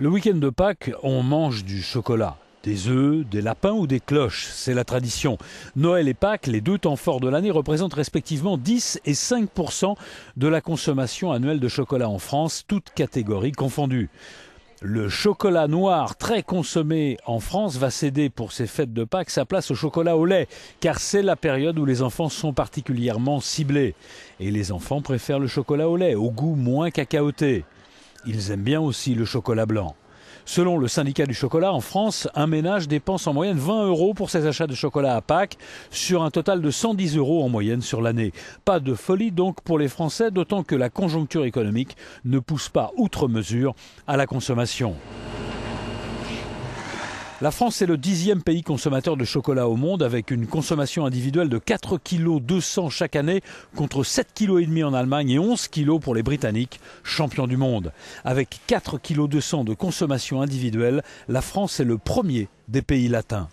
Le week-end de Pâques, on mange du chocolat. Des œufs, des lapins ou des cloches, c'est la tradition. Noël et Pâques, les deux temps forts de l'année, représentent respectivement 10 et 5 de la consommation annuelle de chocolat en France, toutes catégories confondues. Le chocolat noir, très consommé en France, va céder pour ces fêtes de Pâques sa place au chocolat au lait, car c'est la période où les enfants sont particulièrement ciblés. Et les enfants préfèrent le chocolat au lait, au goût moins cacaoté. Ils aiment bien aussi le chocolat blanc. Selon le syndicat du chocolat, en France, un ménage dépense en moyenne 20 euros pour ses achats de chocolat à Pâques, sur un total de 110 euros en moyenne sur l'année. Pas de folie donc pour les Français, d'autant que la conjoncture économique ne pousse pas outre mesure à la consommation. La France est le dixième pays consommateur de chocolat au monde avec une consommation individuelle de 4 kg chaque année contre 7 kg et demi en Allemagne et 11 kg pour les Britanniques, champions du monde. Avec 4 kg de consommation individuelle, la France est le premier des pays latins.